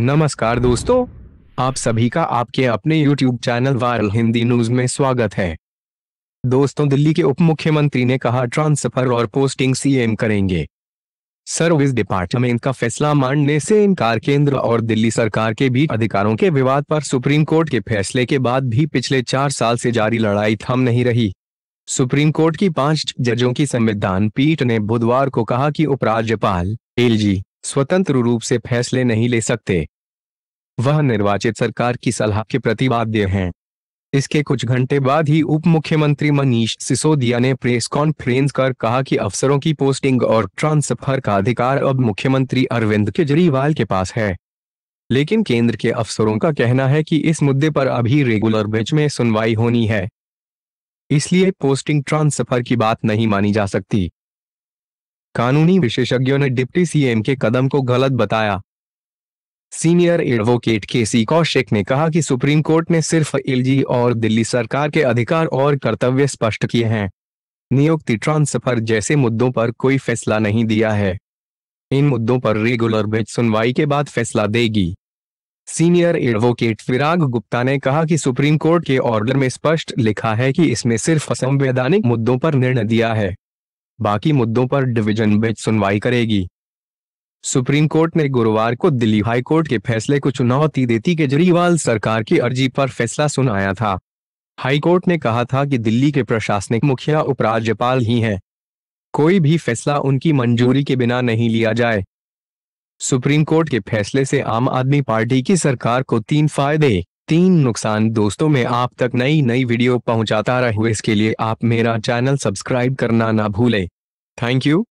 नमस्कार दोस्तों आप सभी का आपके अपने YouTube channel viral Hindi news में स्वागत है दोस्तों दिल्ली के उप मुख्यमंत्री ने कहा ट्रांसफर और पोस्टिंग सीएम करेंगे सर्विस डिपार्टमेंट का फैसला मानने से इनकार केंद्र और दिल्ली सरकार के बीच अधिकारों के विवाद पर सुप्रीम कोर्ट के फैसले के बाद भी पिछले चार साल से जारी लड़ाई थम नहीं रही सुप्रीम कोर्ट की पांच जजों की संविधान पीठ ने बुधवार को कहा कि उपराज्यपाल एलजी स्वतंत्र रूप से फैसले नहीं ले सकते वह निर्वाचित सरकार की सलाह के प्रति बाध्य हैं इसके कुछ घंटे बाद ही उप मुख्यमंत्री मनीष सिसोदिया ने प्रेस कॉन्फ्रेंस कर कहा कि अफसरों की पोस्टिंग और ट्रांसफर का अधिकार अब मुख्यमंत्री अरविंद केजरीवाल के पास है लेकिन केंद्र के अफसरों का कहना है कि इस मुद्दे पर अभी रेगुलर बेंच में सुनवाई होनी है इसलिए पोस्टिंग ट्रांसफर की बात नहीं मानी जा सकती कानूनी विशेषज्ञों ने डिप्टी सीएम के कदम को गलत बताया सीनियर एडवोकेट के सी कौशिक ने कहा कि सुप्रीम कोर्ट ने सिर्फ एलजी और दिल्ली सरकार के अधिकार और कर्तव्य स्पष्ट किए हैं नियुक्ति ट्रांसफर जैसे मुद्दों पर कोई फैसला नहीं दिया है इन मुद्दों पर रेगुलर बेच सुनवाई के बाद फैसला देगी सीनियर एडवोकेट विराग गुप्ता ने कहा कि सुप्रीम कोर्ट के ऑर्डर में स्पष्ट लिखा है कि इसमें सिर्फ संवैधानिक मुद्दों पर निर्णय दिया है बाकी मुद्दों पर डिवीजन बेंच सुनवाई करेगी सुप्रीम कोर्ट ने गुरुवार को दिल्ली हाई कोर्ट के फैसले को चुनौती देती केजरीवाल सरकार की अर्जी पर फैसला सुनाया था हाई कोर्ट ने कहा था कि दिल्ली के प्रशासनिक मुखिया उपराज्यपाल ही हैं कोई भी फैसला उनकी मंजूरी के बिना नहीं लिया जाए सुप्रीम कोर्ट के फैसले से आम आदमी पार्टी की सरकार को तीन फायदे तीन नुकसान दोस्तों में आप तक नई नई वीडियो पहुंचाता रहूं इसके लिए आप मेरा चैनल सब्सक्राइब करना ना भूलें थैंक यू